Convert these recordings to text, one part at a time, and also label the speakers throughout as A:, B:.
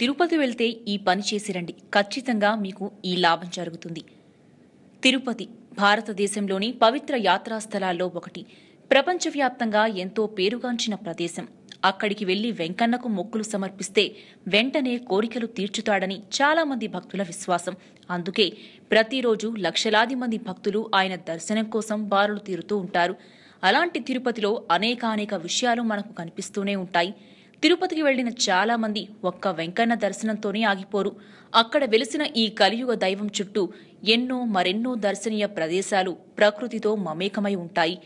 A: తిరుపతి వెళ్తే ఈ పని చేసిరండి ఖచ్చితంగా మీకు ఈ లాభం జరుగుతుంది తిరుపతి భారతదేశంలోని పవిత్ర యాత్రా స్థలాల్లో ఒకటి ప్రపంచవ్యాప్తంగా ఎంతో పేరుగాంచిన ప్రదేశం అక్కడికి వెళ్లి వెంకన్నకు మొక్కులు సమర్పిస్తే వెంటనే కోరికలు తీర్చుతాడని చాలామంది భక్తుల విశ్వాసం అందుకే ప్రతిరోజు లక్షలాది మంది భక్తులు ఆయన దర్శనం కోసం బారులు తీరుతూ ఉంటారు అలాంటి తిరుపతిలో అనేకానేక విషయాలు మనకు కనిపిస్తూనే ఉంటాయి తిరుపతికి వెళ్లిన చాలామంది ఒక్క వెంకన్న దర్శనంతోనే ఆగిపోరు అక్కడ వెలిసిన ఈ కలియుగ దైవం చుట్టూ ఎన్నో మరెన్నో దర్శనీయ ప్రదేశాలు ప్రకృతితో మమేకమై ఉంటాయి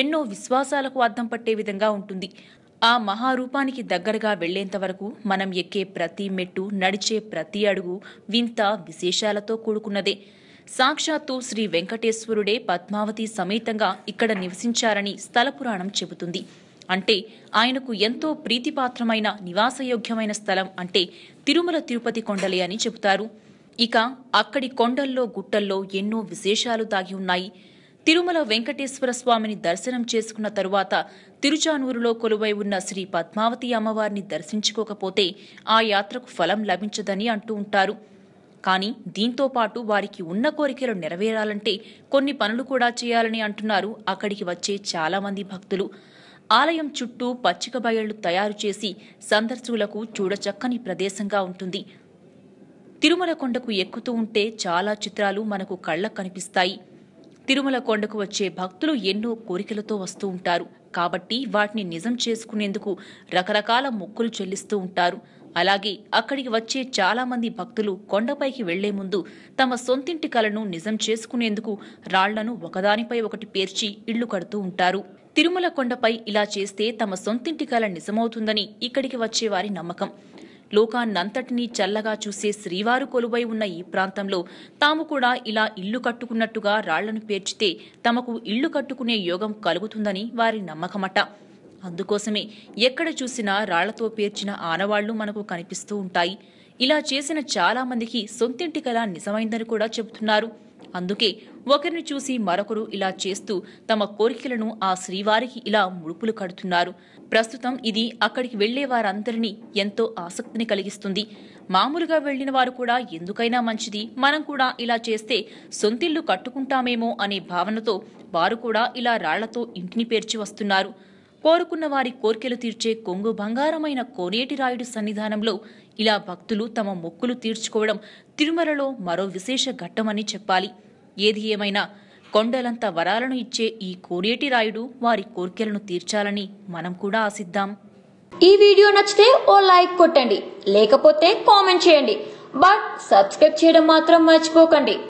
A: ఎన్నో విశ్వాసాలకు అద్దం పట్టే విధంగా ఉంటుంది ఆ మహారూపానికి దగ్గరగా వెళ్లేంత వరకు మనం ఎక్కే ప్రతి మెట్టు నడిచే ప్రతి అడుగు వింత విశేషాలతో కూడుకున్నదే సాక్షాత్తు శ్రీ వెంకటేశ్వరుడే పద్మావతి సమేతంగా ఇక్కడ నివసించారని స్థల పురాణం చెబుతుంది అంటే ఆయనకు ఎంతో ప్రీతిపాత్రమైన నివాసయోగ్యమైన స్థలం అంటే తిరుమల తిరుపతి కొండలే అని చెబుతారు ఇక అక్కడి కొండల్లో గుట్టల్లో ఎన్నో విశేషాలు దాగి ఉన్నాయి తిరుమల వెంకటేశ్వర స్వామిని దర్శనం చేసుకున్న తరువాత తిరుచానూరులో కొలువై ఉన్న శ్రీ పద్మావతి అమ్మవారిని దర్శించుకోకపోతే ఆ యాత్రకు ఫలం లభించదని అంటూ ఉంటారు కానీ దీంతో పాటు వారికి ఉన్న కోరికలు నెరవేరాలంటే కొన్ని పనులు కూడా చేయాలని అంటున్నారు అక్కడికి వచ్చే చాలామంది భక్తులు ఆలయం చుట్టూ పచ్చిక బయళ్లు తయారు చేసి సందర్శకులకు చూడచక్కని ప్రదేశంగా ఉంటుంది తిరుమల కొండకు ఎక్కుతూ ఉంటే చాలా చిత్రాలు మనకు కళ్ళ కనిపిస్తాయి తిరుమల కొండకు వచ్చే భక్తులు ఎన్నో కోరికలతో వస్తూ ఉంటారు కాబట్టి వాటిని నిజం చేసుకునేందుకు రకరకాల మొక్కులు చెల్లిస్తూ ఉంటారు అలాగే అక్కడికి వచ్చే చాలామంది భక్తులు కొండపైకి వెళ్లే ముందు తమ సొంతింటి కలను నిజం చేసుకునేందుకు రాళ్లను ఒకదానిపై ఒకటి పేర్చి ఇళ్లు కడుతూ ఉంటారు తిరుమల కొండపై ఇలా చేస్తే తమ సొంతింటి కల నిజమవుతుందని ఇక్కడికి వచ్చేవారి నమ్మకం లోకాన్నంతటినీ చల్లగా చూసే శ్రీవారు కొలువై ఉన్న ఈ ప్రాంతంలో తాము కూడా ఇలా ఇల్లు కట్టుకున్నట్టుగా రాళ్లను పేర్చితే తమకు ఇల్లు కట్టుకునే యోగం కలుగుతుందని వారి నమ్మకమట అందుకోసమే ఎక్కడ చూసినా రాళ్లతో పేర్చిన ఆనవాళ్లు మనకు కనిపిస్తూ ఉంటాయి ఇలా చేసిన చాలామందికి సొంతింటి కళ నిజమైందని కూడా చెబుతున్నారు అందుకే ఒకరిని చూసి మరొకరు ఇలా చేస్తూ తమ కోరికలను ఆ శ్రీవారికి ఇలా ముడుపులు కడుతున్నారు ప్రస్తుతం ఇది అక్కడికి వెళ్లే వారందరినీ ఎంతో ఆసక్తిని కలిగిస్తుంది మామూలుగా వెళ్లిన వారు కూడా ఎందుకైనా మంచిది మనం కూడా ఇలా చేస్తే సొంతిల్లు కట్టుకుంటామేమో అనే భావనతో వారు కూడా ఇలా రాళ్లతో ఇంటిని పేర్చి వస్తున్నారు కోరుకున్న వారి కోర్కెలు తీర్చే కొంగు బంగారమైన రాయుడు సన్నిధానంలో ఇలా భక్తులు తమ మొక్కులు తీర్చుకోవడం తిరుమలలో మరో విశేష ఘట్టమని చెప్పాలి ఏది ఏమైనా కొండలంత వరాలను ఇచ్చే ఈ రాయుడు వారి కోర్కెలను తీర్చాలని మనం కూడా ఆశిద్దాం ఈ వీడియో నచ్చితే ఓ లైక్ కొట్టండి లేకపోతే కామెంట్ చేయండి బట్ సబ్స్క్రైబ్ చేయడం మాత్రం మర్చిపోకండి